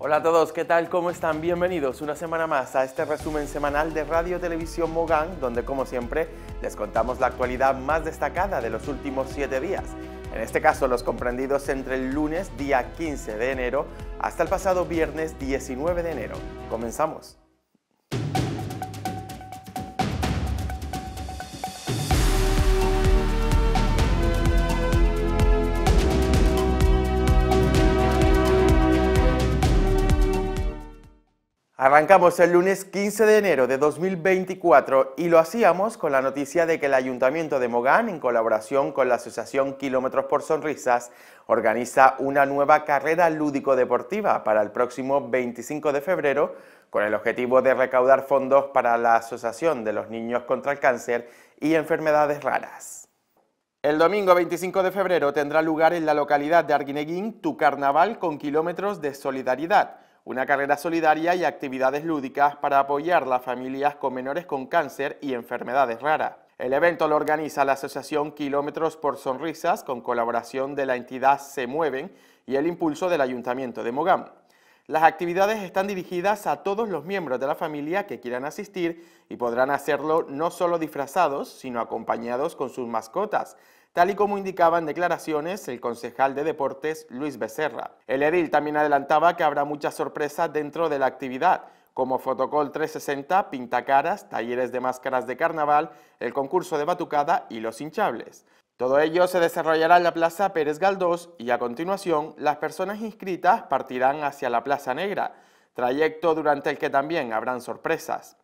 Hola a todos, ¿qué tal? ¿Cómo están? Bienvenidos una semana más a este resumen semanal de Radio Televisión Mogán, donde como siempre les contamos la actualidad más destacada de los últimos siete días. En este caso, los comprendidos entre el lunes día 15 de enero hasta el pasado viernes 19 de enero. Comenzamos. Arrancamos el lunes 15 de enero de 2024 y lo hacíamos con la noticia de que el Ayuntamiento de Mogán, en colaboración con la Asociación Kilómetros por Sonrisas, organiza una nueva carrera lúdico-deportiva para el próximo 25 de febrero con el objetivo de recaudar fondos para la Asociación de los Niños contra el Cáncer y Enfermedades Raras. El domingo 25 de febrero tendrá lugar en la localidad de Arguineguín tu carnaval con kilómetros de solidaridad una carrera solidaria y actividades lúdicas para apoyar las familias con menores con cáncer y enfermedades raras. El evento lo organiza la Asociación Kilómetros por Sonrisas con colaboración de la entidad Se Mueven y el impulso del Ayuntamiento de Mogán. Las actividades están dirigidas a todos los miembros de la familia que quieran asistir y podrán hacerlo no solo disfrazados, sino acompañados con sus mascotas, tal y como indicaban declaraciones el concejal de deportes Luis Becerra. El Eril también adelantaba que habrá muchas sorpresas dentro de la actividad, como Fotocol 360, pintacaras, talleres de máscaras de carnaval, el concurso de batucada y los hinchables. Todo ello se desarrollará en la Plaza Pérez Galdós y a continuación las personas inscritas partirán hacia la Plaza Negra, trayecto durante el que también habrán sorpresas.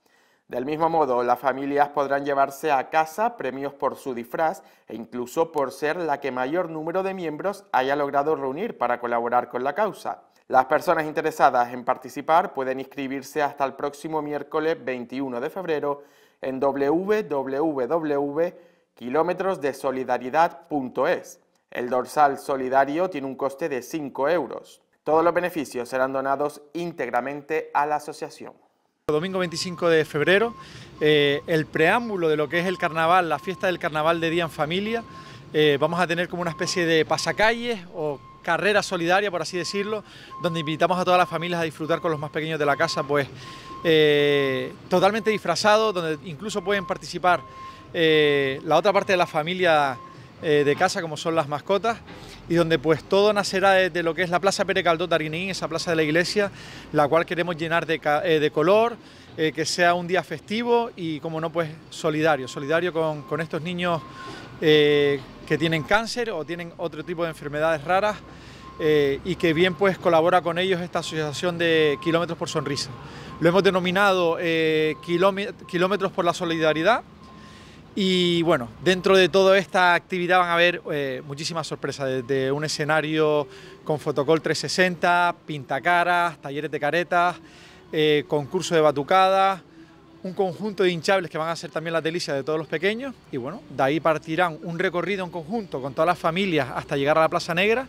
Del mismo modo, las familias podrán llevarse a casa premios por su disfraz e incluso por ser la que mayor número de miembros haya logrado reunir para colaborar con la causa. Las personas interesadas en participar pueden inscribirse hasta el próximo miércoles 21 de febrero en www.kilometrosdesolidaridad.es. El dorsal solidario tiene un coste de 5 euros. Todos los beneficios serán donados íntegramente a la asociación. Domingo 25 de febrero, eh, el preámbulo de lo que es el carnaval, la fiesta del carnaval de día en familia. Eh, vamos a tener como una especie de pasacalles o carrera solidaria, por así decirlo, donde invitamos a todas las familias a disfrutar con los más pequeños de la casa, pues eh, totalmente disfrazados, donde incluso pueden participar la otra parte de la familia eh, de casa, como son las mascotas, y donde pues todo nacerá desde lo que es la Plaza Pere Caldó Targuinín, esa plaza de la iglesia, la cual queremos llenar de, eh, color, eh, que sea un día festivo y, como no, pues solidario, solidario con, estos niños que tienen cáncer o tienen otro tipo de enfermedades raras. y que bien pues colabora con ellos esta asociación de Kilómetros por Sonrisa. Lo hemos denominado Kilómetros por la Solidaridad y bueno, dentro de toda esta actividad van a haber eh, muchísimas sorpresas, desde un escenario con Fotocol 360, pintacaras, talleres de caretas, eh, concurso de batucada, un conjunto de hinchables que van a ser también la delicia de todos los pequeños y bueno, de ahí partirán un recorrido en conjunto con todas las familias hasta llegar a la Plaza Negra.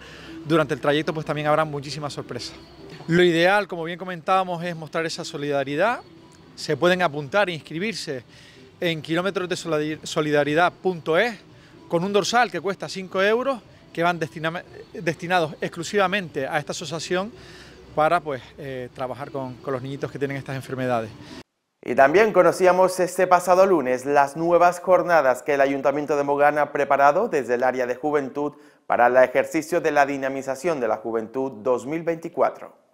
Durante el trayecto pues también habrán muchísimas sorpresas. Lo ideal, como bien comentábamos, es mostrar esa solidaridad. Se pueden apuntar e inscribirse en kilómetrosdesolidaridad.es, con un dorsal que cuesta 5 euros que van destinados exclusivamente a esta asociación para pues, eh, trabajar con, con los niñitos que tienen estas enfermedades. Y también conocíamos este pasado lunes las nuevas jornadas que el Ayuntamiento de Mogán ha preparado desde el área de juventud para el ejercicio de la dinamización de la juventud 2024.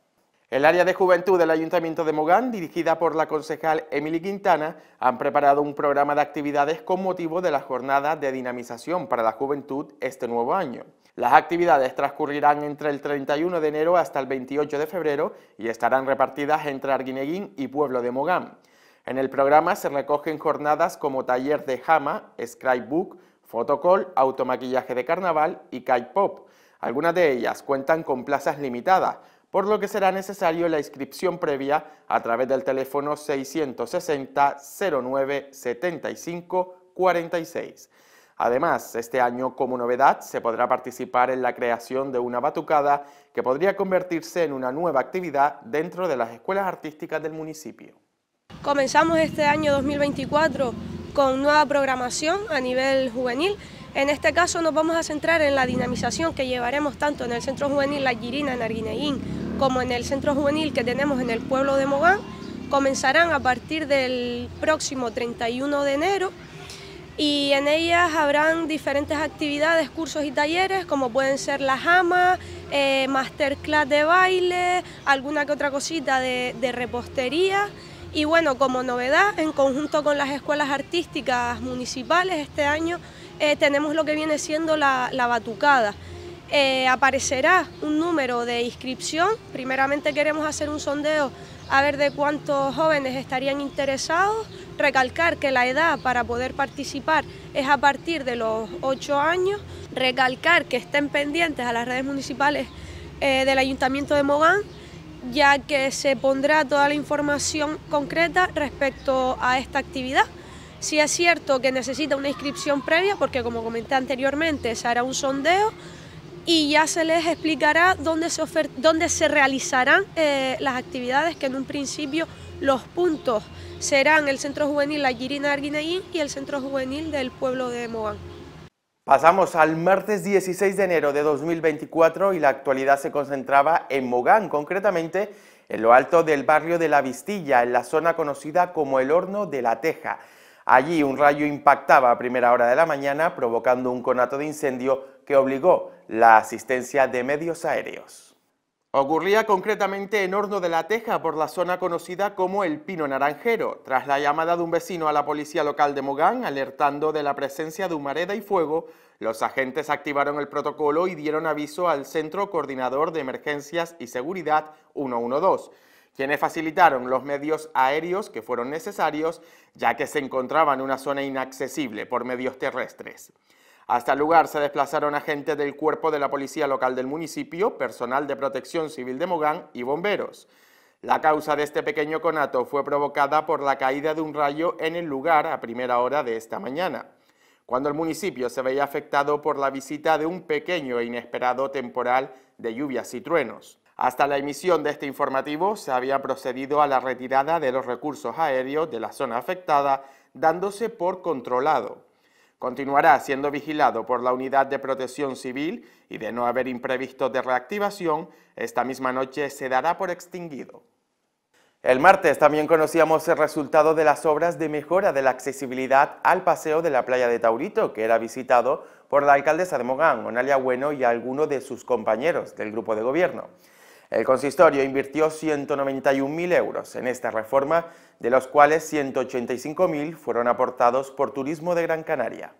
El área de juventud del Ayuntamiento de Mogán, dirigida por la concejal Emily Quintana, han preparado un programa de actividades con motivo de la Jornada de dinamización para la juventud este nuevo año. Las actividades transcurrirán entre el 31 de enero hasta el 28 de febrero y estarán repartidas entre Arguineguín y Pueblo de Mogán. En el programa se recogen jornadas como taller de jama, scribebook, fotocall, automaquillaje de carnaval y kite pop. Algunas de ellas cuentan con plazas limitadas, por lo que será necesario la inscripción previa a través del teléfono 660-09-75-46. Además, este año como novedad se podrá participar en la creación de una batucada que podría convertirse en una nueva actividad dentro de las escuelas artísticas del municipio. Comenzamos este año 2024 con nueva programación a nivel juvenil. En este caso nos vamos a centrar en la dinamización que llevaremos tanto en el Centro Juvenil La Girina, en Arguineguín, como en el centro juvenil que tenemos en el pueblo de Mogán, comenzarán a partir del próximo 31 de enero y en ellas habrán diferentes actividades, cursos y talleres como pueden ser las jama, eh, masterclass de baile, alguna que otra cosita de, repostería. Y bueno, como novedad, en conjunto con las escuelas artísticas municipales, este año eh, tenemos lo que viene siendo la batucada. Eh, aparecerá un número de inscripción. Primeramente queremos hacer un sondeo a ver de cuántos jóvenes estarían interesados. Recalcar que la edad para poder participar es a partir de los 8 años. Recalcar que estén pendientes a las redes municipales eh, del Ayuntamiento de Mogán ya que se pondrá toda la información concreta respecto a esta actividad. Si es cierto que necesita una inscripción previa, porque como comenté anteriormente, se hará un sondeo, y ya se les explicará dónde se, dónde se realizarán eh, las actividades que en un principio los puntos serán el Centro Juvenil La Girina Arguineguín y el Centro Juvenil del pueblo de Mogán. Pasamos al martes 16 de enero de 2024 y la actualidad se concentraba en Mogán, concretamente en lo alto del barrio de La Vistilla, en la zona conocida como el Horno de la Teja. Allí un rayo impactaba a primera hora de la mañana provocando un conato de incendio que obligó la asistencia de medios aéreos. Ocurría concretamente en Horno de la Teja, por la zona conocida como el Pino Naranjero, tras la llamada de un vecino a la policía local de Mogán alertando de la presencia de humareda y fuego, los agentes activaron el protocolo y dieron aviso al Centro Coordinador de Emergencias y Seguridad 112, quienes facilitaron los medios aéreos que fueron necesarios, ya que se encontraba en una zona inaccesible por medios terrestres. Hasta el este lugar se desplazaron agentes del cuerpo de la policía local del municipio, personal de protección civil de Mogán y bomberos. La causa de este pequeño conato fue provocada por la caída de un rayo en el lugar a primera hora de esta mañana, cuando el municipio se veía afectado por la visita de un pequeño e inesperado temporal de lluvias y truenos. Hasta la emisión de este informativo se había procedido a la retirada de los recursos aéreos de la zona afectada, dándose por controlado. Continuará siendo vigilado por la Unidad de Protección Civil y de no haber imprevisto de reactivación, esta misma noche se dará por extinguido. El martes también conocíamos el resultado de las obras de mejora de la accesibilidad al paseo de la playa de Taurito, que era visitado por la alcaldesa de Mogán, Onalia Bueno, y algunos de sus compañeros del grupo de gobierno. El consistorio invirtió 191.000 euros en esta reforma, de los cuales 185.000 fueron aportados por Turismo de Gran Canaria.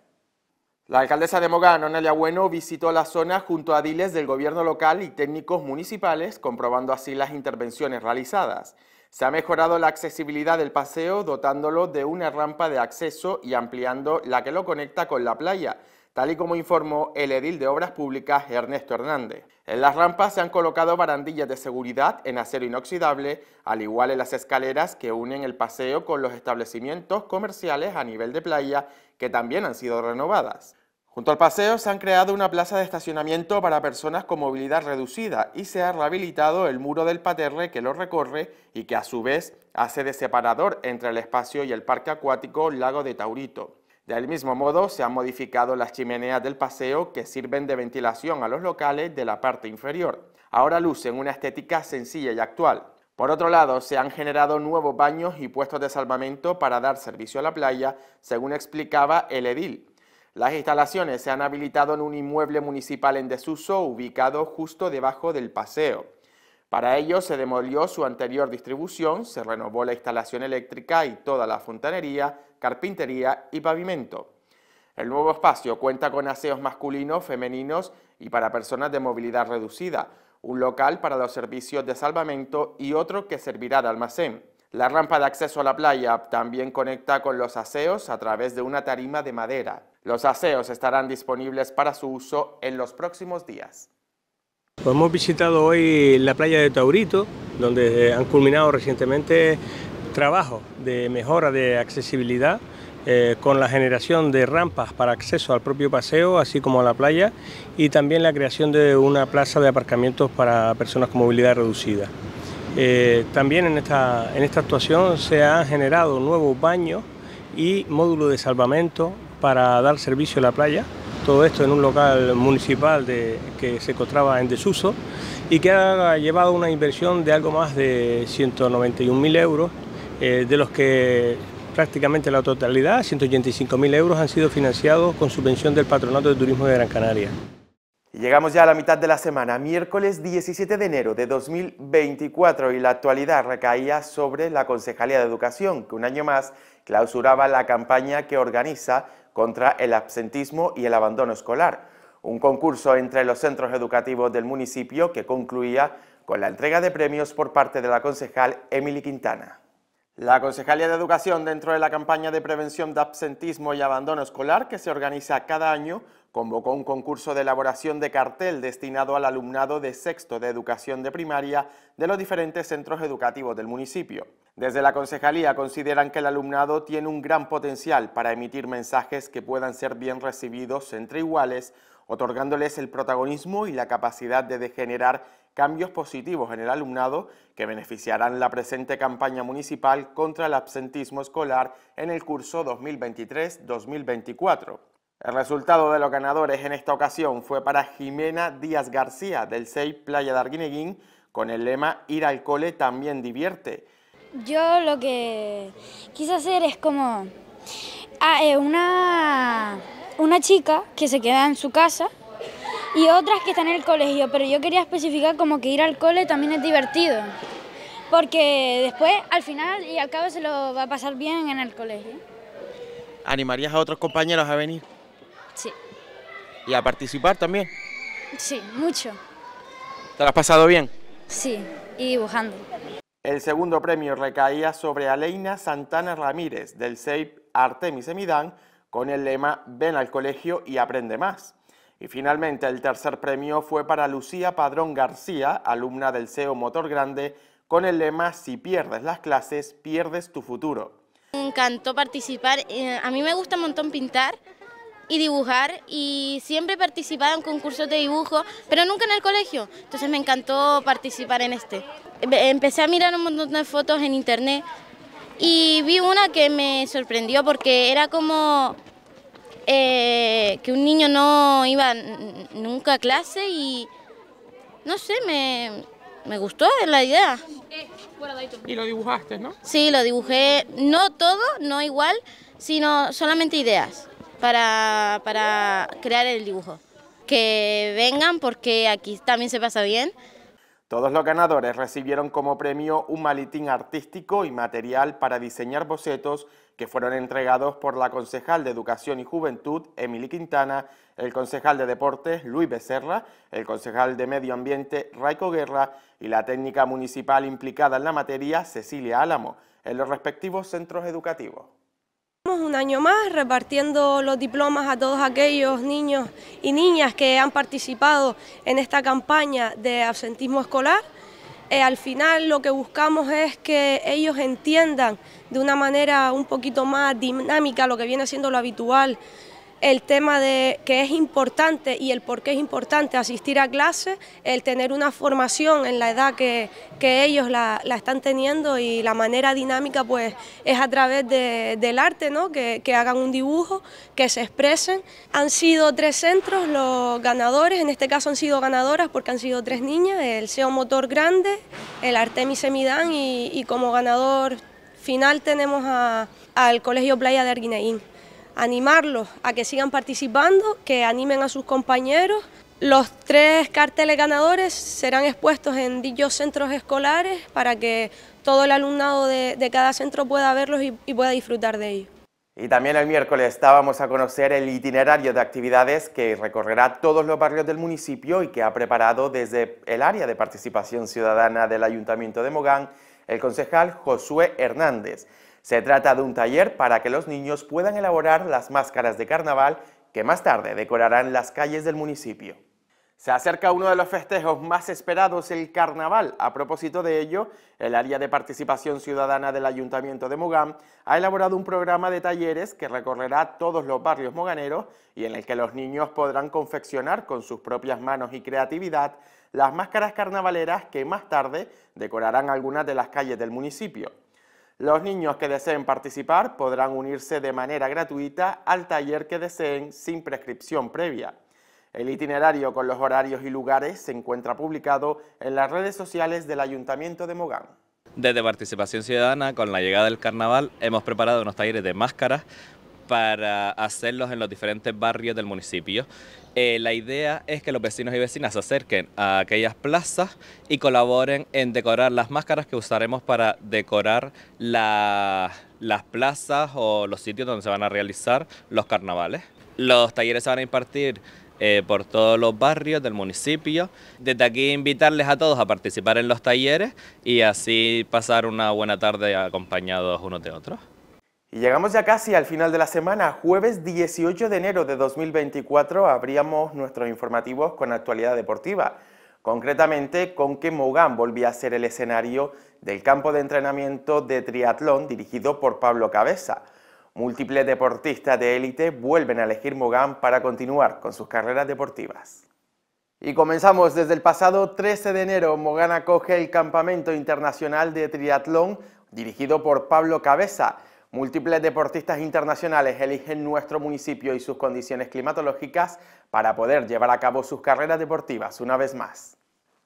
La alcaldesa de Mogán, Onelia Bueno, visitó la zona junto a diles del gobierno local y técnicos municipales, comprobando así las intervenciones realizadas. Se ha mejorado la accesibilidad del paseo dotándolo de una rampa de acceso y ampliando la que lo conecta con la playa, tal y como informó el edil de Obras Públicas Ernesto Hernández. En las rampas se han colocado barandillas de seguridad en acero inoxidable, al igual en las escaleras que unen el paseo con los establecimientos comerciales a nivel de playa, que también han sido renovadas. Junto al paseo se han creado una plaza de estacionamiento para personas con movilidad reducida y se ha rehabilitado el muro del Paterre que lo recorre y que a su vez hace de separador entre el espacio y el parque acuático Lago de Taurito. Del mismo modo, se han modificado las chimeneas del paseo que sirven de ventilación a los locales de la parte inferior. Ahora lucen una estética sencilla y actual. Por otro lado, se han generado nuevos baños y puestos de salvamento para dar servicio a la playa, según explicaba el edil. Las instalaciones se han habilitado en un inmueble municipal en desuso ubicado justo debajo del paseo. Para ello se demolió su anterior distribución, se renovó la instalación eléctrica y toda la fontanería, carpintería y pavimento. El nuevo espacio cuenta con aseos masculinos, femeninos y para personas de movilidad reducida, un local para los servicios de salvamento y otro que servirá de almacén. La rampa de acceso a la playa también conecta con los aseos a través de una tarima de madera. Los aseos estarán disponibles para su uso en los próximos días. Pues hemos visitado hoy la playa de Taurito, donde han culminado recientemente trabajos de mejora de accesibilidad eh, con la generación de rampas para acceso al propio paseo, así como a la playa, y también la creación de una plaza de aparcamientos para personas con movilidad reducida. Eh, también en esta, en esta actuación se han generado nuevos baños y módulos de salvamento para dar servicio a la playa todo esto en un local municipal que se encontraba en desuso y que ha llevado una inversión de algo más de 191.000 euros, eh, de los que prácticamente la totalidad, 185.000 euros, han sido financiados con subvención del Patronato de Turismo de Gran Canaria. Llegamos ya a la mitad de la semana, miércoles 17 de enero de 2024 y la actualidad recaía sobre la Concejalía de Educación, que un año más clausuraba la campaña que organiza contra el absentismo y el abandono escolar, un concurso entre los centros educativos del municipio que concluía con la entrega de premios por parte de la concejal Emily Quintana. La Concejalía de Educación, dentro de la campaña de prevención de absentismo y abandono escolar que se organiza cada año, convocó un concurso de elaboración de cartel destinado al alumnado de sexto de educación de primaria de los diferentes centros educativos del municipio. Desde la concejalía consideran que el alumnado tiene un gran potencial para emitir mensajes que puedan ser bien recibidos entre iguales, otorgándoles el protagonismo y la capacidad de generar cambios positivos en el alumnado que beneficiarán la presente campaña municipal contra el absentismo escolar en el curso 2023-2024. El resultado de los ganadores en esta ocasión fue para Jimena Díaz García del 6 Playa de Arguineguín con el lema Ir al cole también divierte yo lo que quise hacer es como ah, eh, una, una chica que se queda en su casa y otras que están en el colegio, pero yo quería especificar como que ir al cole también es divertido, porque después al final y al cabo se lo va a pasar bien en el colegio. ¿Animarías a otros compañeros a venir? Sí. ¿Y a participar también? Sí, mucho. ¿Te lo has pasado bien? Sí, y dibujando. El segundo premio recaía sobre Aleina Santana Ramírez del CEIP Artemis Emidán con el lema Ven al colegio y aprende más. Y finalmente el tercer premio fue para Lucía Padrón García, alumna del CEO Motor Grande, con el lema Si pierdes las clases, pierdes tu futuro. Me encantó participar, eh, a mí me gusta un montón pintar y dibujar y siempre he participado en concursos de dibujo, pero nunca en el colegio, entonces me encantó participar en este empecé a mirar un montón de fotos en internet y vi una que me sorprendió porque era como eh, que un niño no iba nunca a clase y no sé, me, me gustó la idea. Y lo dibujaste, ¿no? Sí, lo dibujé, no todo, no igual, sino solamente ideas para, para crear el dibujo. Que vengan porque aquí también se pasa bien. Todos los ganadores recibieron como premio un maletín artístico y material para diseñar bocetos que fueron entregados por la concejal de Educación y Juventud, Emily Quintana, el concejal de Deportes, Luis Becerra, el concejal de Medio Ambiente, Raico Guerra, y la técnica municipal implicada en la materia, Cecilia Álamo, en los respectivos centros educativos un año más repartiendo los diplomas a todos aquellos niños y niñas que han participado en esta campaña de absentismo escolar. Eh, al final lo que buscamos es que ellos entiendan de una manera un poquito más dinámica lo que viene siendo lo habitual el tema de que es importante y el por qué es importante asistir a clases, el tener una formación en la edad que, ellos la, están teniendo y la manera dinámica pues es a través del arte, ¿no? que, hagan un dibujo, que se expresen. Han sido tres centros los ganadores, en este caso han sido ganadoras porque han sido tres niñas, el SEO Motor Grande, el Artemis Semidán y, como ganador final tenemos al Colegio Playa de Arguineín animarlos a que sigan participando, que animen a sus compañeros. Los tres carteles ganadores serán expuestos en dichos centros escolares para que todo el alumnado de, cada centro pueda verlos y, y pueda disfrutar de ellos. Y también el miércoles estábamos a conocer el itinerario de actividades que recorrerá todos los barrios del municipio y que ha preparado desde el área de participación ciudadana del Ayuntamiento de Mogán el concejal Josué Hernández. Se trata de un taller para que los niños puedan elaborar las máscaras de carnaval que más tarde decorarán las calles del municipio. Se acerca uno de los festejos más esperados, el carnaval. A propósito de ello, el área de participación ciudadana del Ayuntamiento de Mogán ha elaborado un programa de talleres que recorrerá todos los barrios moganeros y en el que los niños podrán confeccionar con sus propias manos y creatividad las máscaras carnavaleras que más tarde decorarán algunas de las calles del municipio. Los niños que deseen participar podrán unirse de manera gratuita al taller que deseen sin prescripción previa. El itinerario con los horarios y lugares se encuentra publicado en las redes sociales del Ayuntamiento de Mogán. Desde Participación Ciudadana, con la llegada del carnaval, hemos preparado unos talleres de máscaras para hacerlos en los diferentes barrios del municipio. Eh, la idea es que los vecinos y vecinas se acerquen a aquellas plazas y colaboren en decorar las máscaras que usaremos para decorar las plazas o los sitios donde se van a realizar los carnavales. Los talleres se van a impartir eh, por todos los barrios del municipio. Desde aquí invitarles a todos a participar en los talleres y así pasar una buena tarde acompañados unos de otros. Y llegamos ya casi al final de la semana. Jueves 18 de enero de 2024 abríamos nuestros informativos con actualidad deportiva. Concretamente, con que Mogán volvía a ser el escenario del campo de entrenamiento de triatlón dirigido por Pablo Cabeza. Múltiples deportistas de élite vuelven a elegir Mogán para continuar con sus carreras deportivas. Y comenzamos desde el pasado 13 de enero. Mogán acoge el Campamento Internacional de Triatlón dirigido por Pablo Cabeza Múltiples deportistas internacionales eligen nuestro municipio y sus condiciones climatológicas para poder llevar a cabo sus carreras deportivas una vez más.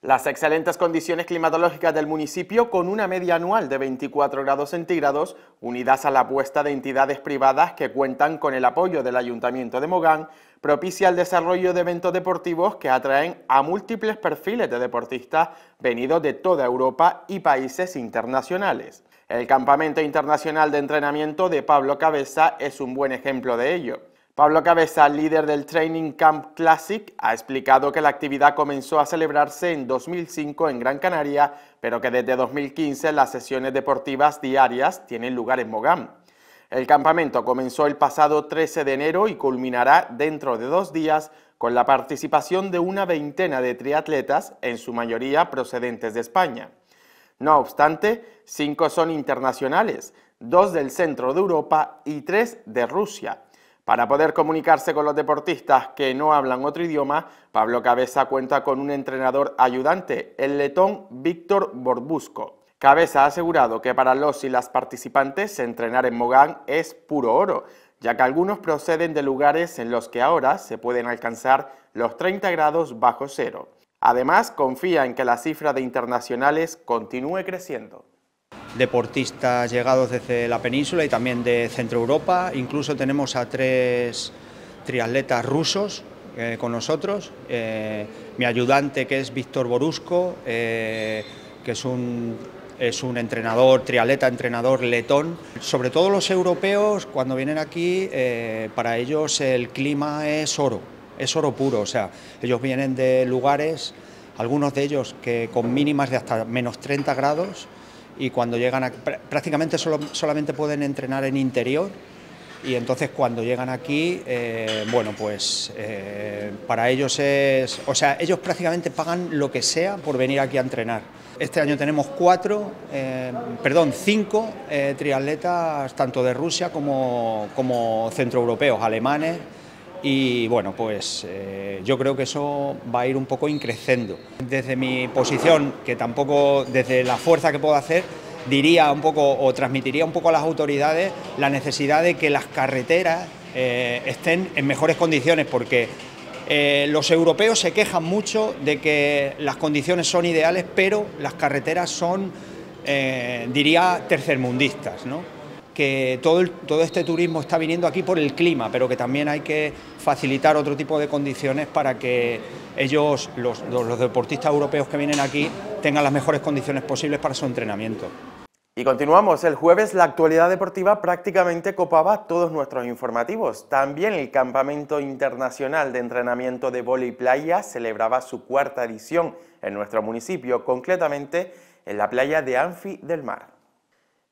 Las excelentes condiciones climatológicas del municipio, con una media anual de 24 grados centígrados, unidas a la apuesta de entidades privadas que cuentan con el apoyo del Ayuntamiento de Mogán, propicia el desarrollo de eventos deportivos que atraen a múltiples perfiles de deportistas venidos de toda Europa y países internacionales. El Campamento Internacional de Entrenamiento de Pablo Cabeza es un buen ejemplo de ello. Pablo Cabeza, líder del Training Camp Classic, ha explicado que la actividad comenzó a celebrarse en 2005 en Gran Canaria, pero que desde 2015 las sesiones deportivas diarias tienen lugar en Mogán. El campamento comenzó el pasado 13 de enero y culminará dentro de dos días con la participación de una veintena de triatletas, en su mayoría procedentes de España. No obstante, cinco son internacionales, dos del centro de Europa y tres de Rusia. Para poder comunicarse con los deportistas que no hablan otro idioma, Pablo Cabeza cuenta con un entrenador ayudante, el letón Víctor Borbusco. Cabeza ha asegurado que para los y las participantes entrenar en Mogán es puro oro, ya que algunos proceden de lugares en los que ahora se pueden alcanzar los 30 grados bajo cero. Además, confía en que la cifra de internacionales continúe creciendo. Deportistas llegados desde la península y también de Centro Europa. Incluso tenemos a tres triatletas rusos eh, con nosotros. Eh, mi ayudante que es Víctor Borusco, eh, que es un es un entrenador, triatleta, entrenador letón. Sobre todo los europeos, cuando vienen aquí, para ellos el clima es oro, es oro puro. O sea, ellos vienen de lugares, algunos de ellos que con mínimas de hasta menos 30 grados, y cuando llegan aquí, prácticamente solo, solamente pueden entrenar en interior y entonces cuando llegan aquí, eh, bueno, pues eh, para ellos es, o sea, ellos prácticamente pagan lo que sea por venir aquí a entrenar. Este año tenemos cuatro, eh, perdón, cinco triatletas, tanto de Rusia como, como centroeuropeos, alemanes, y bueno, pues eh, yo creo que eso va a ir un poco increciendo. Desde mi posición, que tampoco desde la fuerza que puedo hacer, diría un poco o transmitiría un poco a las autoridades la necesidad de que las carreteras eh, estén en mejores condiciones, porque eh, los europeos se quejan mucho de que las condiciones son ideales, pero las carreteras son, diría, tercermundistas, ¿no? que todo, todo este turismo está viniendo aquí por el clima, pero que también hay que facilitar otro tipo de condiciones para que ellos, los, los deportistas europeos que vienen aquí, tengan las mejores condiciones posibles para su entrenamiento. Y continuamos, el jueves la actualidad deportiva prácticamente copaba todos nuestros informativos. También el Campamento Internacional de Entrenamiento de Vole y Playa celebraba su cuarta edición en nuestro municipio, concretamente en la playa de Anfi del Mar.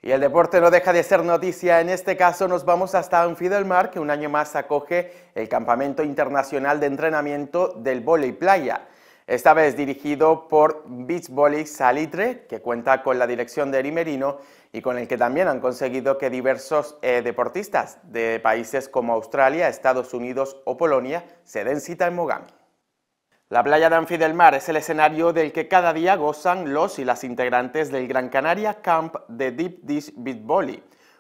Y el deporte no deja de ser noticia. En este caso nos vamos hasta Anfidelmar, que un año más acoge el Campamento Internacional de Entrenamiento del Voley Playa. Esta vez dirigido por Beach Volley Salitre, que cuenta con la dirección de Erimerino y con el que también han conseguido que diversos eh, deportistas de países como Australia, Estados Unidos o Polonia se den cita en Mogami. La playa de Anfi del Mar es el escenario del que cada día gozan los y las integrantes del Gran Canaria Camp de Deep Dish Beat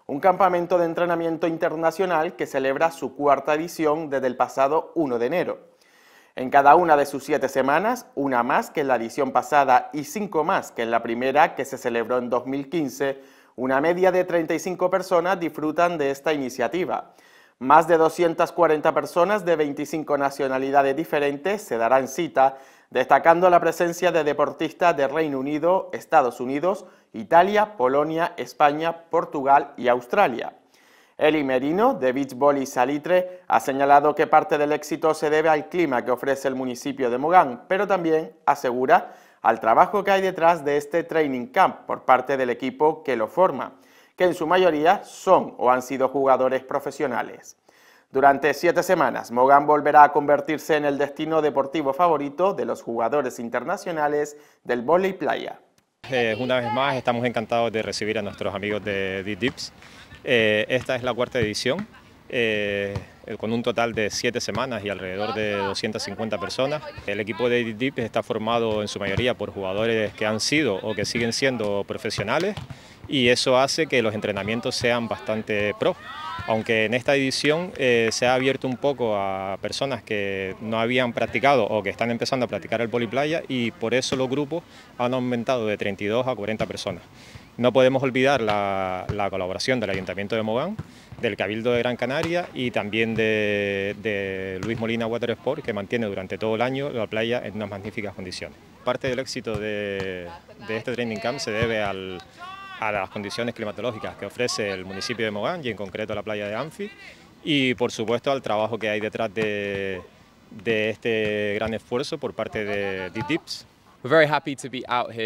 un campamento de entrenamiento internacional que celebra su cuarta edición desde el pasado 1 de enero. En cada una de sus siete semanas, una más que en la edición pasada y cinco más que en la primera que se celebró en 2015, una media de 35 personas disfrutan de esta iniciativa. Más de 240 personas de 25 nacionalidades diferentes se darán cita, destacando la presencia de deportistas de Reino Unido, Estados Unidos, Italia, Polonia, España, Portugal y Australia. Eli Merino, de Beach Volley Salitre, ha señalado que parte del éxito se debe al clima que ofrece el municipio de Mogán, pero también asegura al trabajo que hay detrás de este training camp por parte del equipo que lo forma que en su mayoría son o han sido jugadores profesionales. Durante siete semanas, Mogán volverá a convertirse en el destino deportivo favorito de los jugadores internacionales del vóley playa. Eh, una vez más, estamos encantados de recibir a nuestros amigos de D-Dips. Eh, esta es la cuarta edición, eh, con un total de siete semanas y alrededor de 250 personas. El equipo de D-Dips está formado en su mayoría por jugadores que han sido o que siguen siendo profesionales y eso hace que los entrenamientos sean bastante pro. Aunque en esta edición eh, se ha abierto un poco a personas que no habían practicado o que están empezando a practicar el poliplaya y por eso los grupos han aumentado de 32 a 40 personas. No podemos olvidar la, colaboración del Ayuntamiento de Mogán, del Cabildo de Gran Canaria y también de, Luis Molina Water Sport, que mantiene durante todo el año la playa en unas magníficas condiciones. Parte del éxito de este Training Camp se debe al, a las condiciones climatológicas que ofrece el municipio de Mogán y en concreto la playa de Anfi y por supuesto al trabajo que hay detrás de, de este gran esfuerzo por parte de DIPS.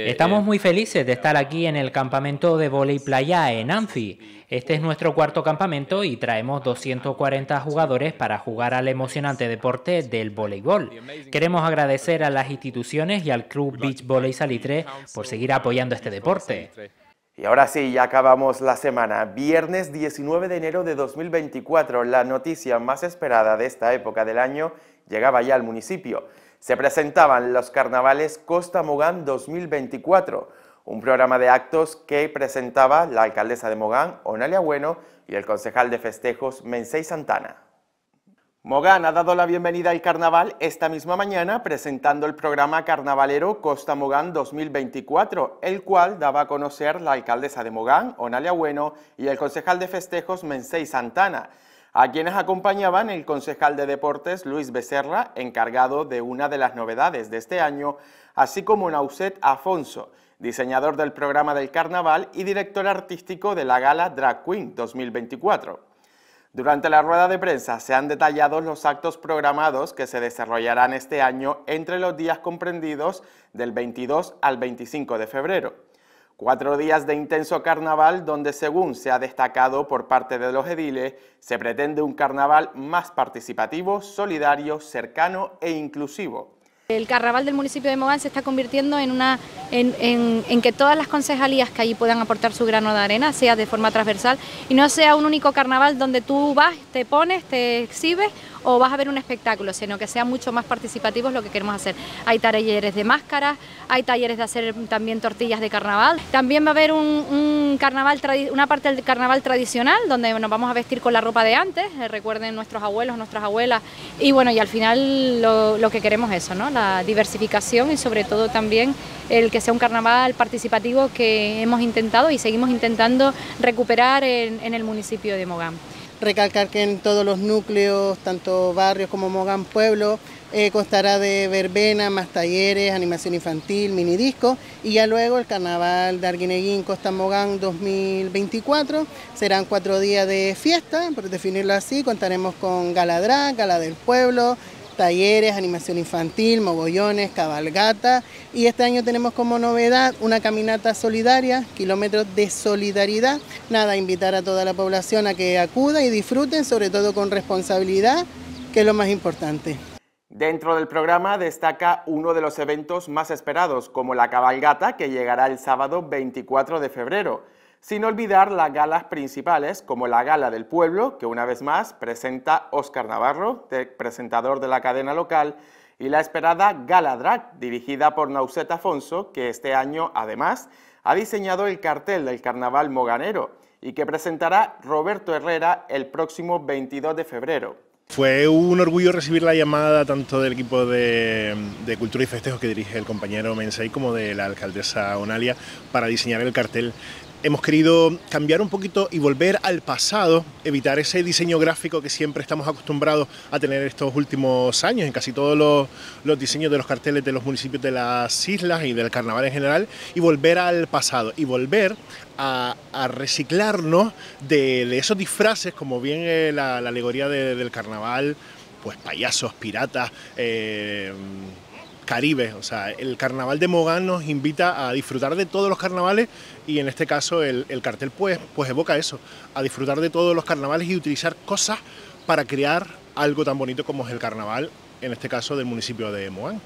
Estamos muy felices de estar aquí en el campamento de volei playa en Anfi. Este es nuestro cuarto campamento y traemos 240 jugadores para jugar al emocionante deporte del voleibol. Queremos agradecer a las instituciones y al club Beach Volley Salitre por seguir apoyando este deporte. Y ahora sí, ya acabamos la semana. Viernes 19 de enero de 2024, la noticia más esperada de esta época del año llegaba ya al municipio. Se presentaban los carnavales Costa Mogán 2024, un programa de actos que presentaba la alcaldesa de Mogán, Onalia Bueno, y el concejal de festejos, Mensei Santana. Mogán ha dado la bienvenida al carnaval esta misma mañana presentando el programa carnavalero Costa Mogán 2024, el cual daba a conocer la alcaldesa de Mogán, Onalia Bueno, y el concejal de festejos Mensei Santana, a quienes acompañaban el concejal de deportes Luis Becerra, encargado de una de las novedades de este año, así como Nauset Afonso, diseñador del programa del carnaval y director artístico de la gala Drag Queen 2024. Durante la rueda de prensa se han detallado los actos programados que se desarrollarán este año entre los días comprendidos del 22 al 25 de febrero. Cuatro días de intenso carnaval donde, según se ha destacado por parte de los ediles, se pretende un carnaval más participativo, solidario, cercano e inclusivo. El carnaval del municipio de Mogán se está convirtiendo en, una, en, que todas las concejalías que allí puedan aportar su grano de arena sea de forma transversal y no sea un único carnaval donde tú vas, te pones, te exhibes o vas a ver un espectáculo, sino que sea mucho más participativo lo que queremos hacer. Hay talleres de máscaras, hay talleres de hacer también tortillas de carnaval. También va a haber un, carnaval, una parte del carnaval tradicional, donde nos vamos a vestir con la ropa de antes, eh, recuerden nuestros abuelos, nuestras abuelas. Y bueno, y al final lo, que queremos es eso, ¿no? la diversificación y sobre todo también el que sea un carnaval participativo que hemos intentado y seguimos intentando recuperar en el municipio de Mogán. Recalcar que en todos los núcleos, tanto barrios como Mogán Pueblo, eh, constará de verbena, más talleres, animación infantil, minidisco y ya luego el carnaval de Arguineguín Costa Mogán 2024. Serán cuatro días de fiesta, por definirlo así, contaremos con Galadrá, Gala del Pueblo, talleres, animación infantil, mogollones, cabalgata y este año tenemos como novedad una caminata solidaria, kilómetros de solidaridad. Nada, invitar a toda la población a que acuda y disfruten, sobre todo con responsabilidad, que es lo más importante. Dentro del programa destaca uno de los eventos más esperados, como la cabalgata que llegará el sábado 24 de febrero sin olvidar las galas principales como la Gala del Pueblo, que una vez más presenta Óscar Navarro, presentador de la cadena local, y la esperada Gala Drag, dirigida por Nauset Afonso, que este año además ha diseñado el cartel del Carnaval Moganero y que presentará Roberto Herrera el próximo 22 de febrero. Fue un orgullo recibir la llamada tanto del equipo de, Cultura y Festejos que dirige el compañero Mensay... como de la alcaldesa Onalia para diseñar el cartel hemos querido cambiar un poquito y volver al pasado, evitar ese diseño gráfico que siempre estamos acostumbrados a tener estos últimos años en casi todos los, diseños de los carteles de los municipios de las islas y del carnaval en general, y volver al pasado y volver a, reciclarnos de, esos disfraces, como bien eh, la, alegoría del carnaval, pues payasos, piratas. Eh, Caribe. O sea, el carnaval de Mogán nos invita a disfrutar de todos los carnavales y en este caso el, cartel pues, pues evoca eso, a disfrutar de todos los carnavales y utilizar cosas para crear algo tan bonito como es el carnaval, en este caso del municipio de Mogán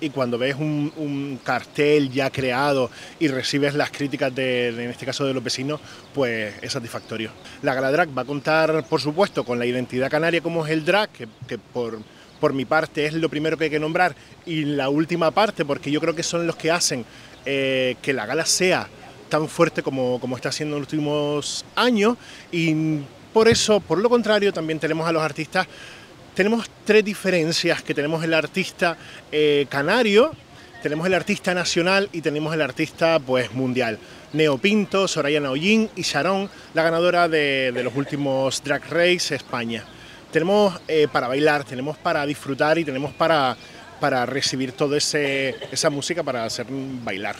y cuando ves un, cartel ya creado y recibes las críticas de, en este caso de los vecinos, pues es satisfactorio. La Gala va a contar, por supuesto, con la identidad canaria como es el drag, que por por mi parte es lo primero que hay que nombrar y la última parte porque yo creo que son los que hacen eh, que la gala sea tan fuerte como, está siendo en los últimos años y por eso, por lo contrario, también tenemos a los artistas, tenemos tres diferencias que tenemos el artista eh, canario, tenemos el artista nacional y tenemos el artista pues mundial. Neo Pinto, Soraya Naoyin y Sharon, la ganadora de, de los últimos Drag Race España tenemos eh, para bailar, tenemos para disfrutar y tenemos para, para recibir toda esa música para hacer bailar.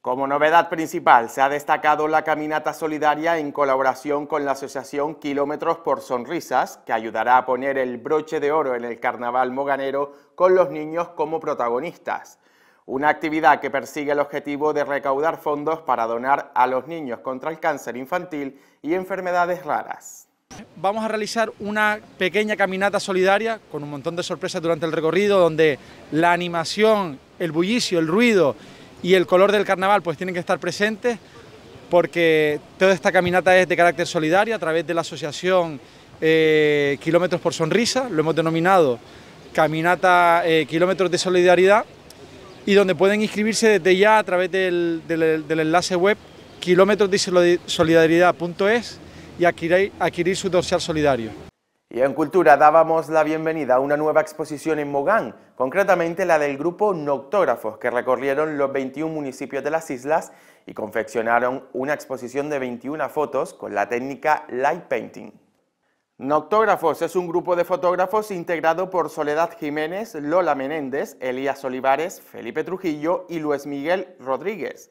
Como novedad principal, se ha destacado la caminata solidaria en colaboración con la asociación Kilómetros por Sonrisas, que ayudará a poner el broche de oro en el carnaval moganero con los niños como protagonistas. Una actividad que persigue el objetivo de recaudar fondos para donar a los niños contra el cáncer infantil y enfermedades raras. Vamos a realizar una pequeña caminata solidaria con un montón de sorpresas durante el recorrido donde la animación, el bullicio, el ruido y el color del carnaval pues tienen que estar presentes porque toda esta caminata es de carácter solidario a través de la asociación eh, Kilómetros por Sonrisa, lo hemos denominado Caminata eh, Kilómetros de Solidaridad y donde pueden inscribirse desde ya a través del, enlace web ...kilómetrosdisolidaridad.es y adquirir, su dorsal solidario. Y en Cultura dábamos la bienvenida a una nueva exposición en Mogán, concretamente la del grupo Noctógrafos, que recorrieron los 21 municipios de las islas y confeccionaron una exposición de 21 fotos con la técnica Light Painting. Noctógrafos es un grupo de fotógrafos integrado por Soledad Jiménez, Lola Menéndez, Elías Olivares, Felipe Trujillo y Luis Miguel Rodríguez.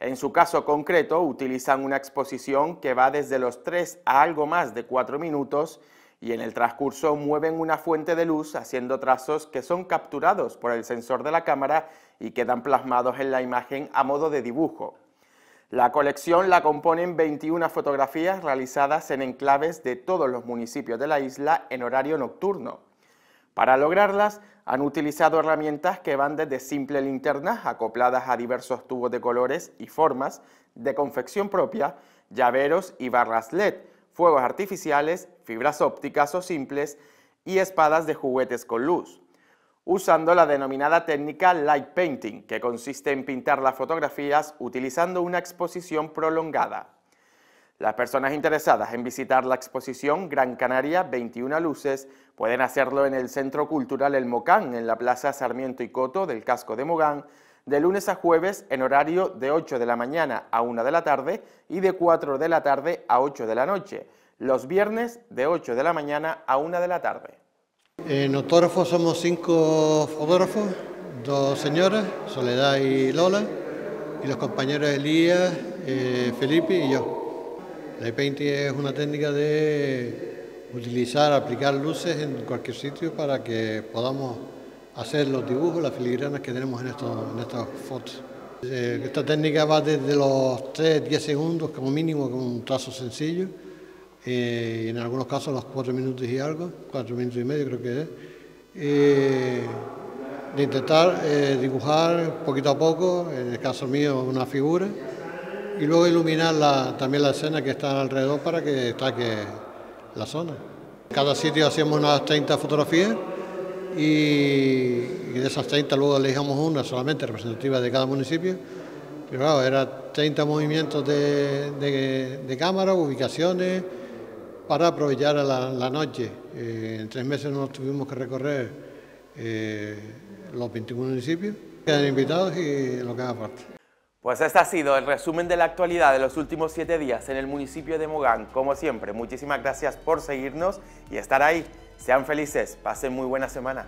En su caso concreto, utilizan una exposición que va desde los 3 a algo más de 4 minutos y en el transcurso mueven una fuente de luz haciendo trazos que son capturados por el sensor de la cámara y quedan plasmados en la imagen a modo de dibujo. La colección la componen 21 fotografías realizadas en enclaves de todos los municipios de la isla en horario nocturno. Para lograrlas, han utilizado herramientas que van desde simples linternas acopladas a diversos tubos de colores y formas de confección propia, llaveros y barras LED, fuegos artificiales, fibras ópticas o simples y espadas de juguetes con luz, usando la denominada técnica light painting, que consiste en pintar las fotografías utilizando una exposición prolongada. Las personas interesadas en visitar la exposición Gran Canaria 21 Luces pueden hacerlo en el Centro Cultural El Mocán, en la Plaza Sarmiento y Coto del casco de Mogán, de lunes a jueves en horario de 8 de la mañana a 1 de la tarde y de 4 de la tarde a 8 de la noche, los viernes de 8 de la mañana a 1 de la tarde. En autógrafos somos cinco fotógrafos, dos señoras, Soledad y Lola, y los compañeros Elías, eh, Felipe y yo. La painting es una técnica de utilizar, aplicar luces en cualquier sitio para que podamos hacer los dibujos, las filigranas que tenemos en, estas fotos. Eh, esta técnica va desde los 3-10 segundos como mínimo con un trazo sencillo, eh, ...y en algunos casos los 4 minutos y algo, 4 minutos y medio creo que es, eh, de intentar dibujar poquito a poco, en el caso mío una figura, y luego iluminar también la escena que está alrededor para que destaque la zona. Cada sitio hacíamos unas 30 fotografías y, de esas 30 luego elegíamos una solamente representativa de cada municipio. Pero claro, eran 30 movimientos de, cámara, ubicaciones, para aprovechar la, noche. Eh, en tres meses nos tuvimos que recorrer eh, los 21 municipios. Quedan invitados y lo que haga pues este ha sido el resumen de la actualidad de los últimos siete días en el municipio de Mogán. Como siempre, muchísimas gracias por seguirnos y estar ahí. Sean felices, pasen muy buena semana.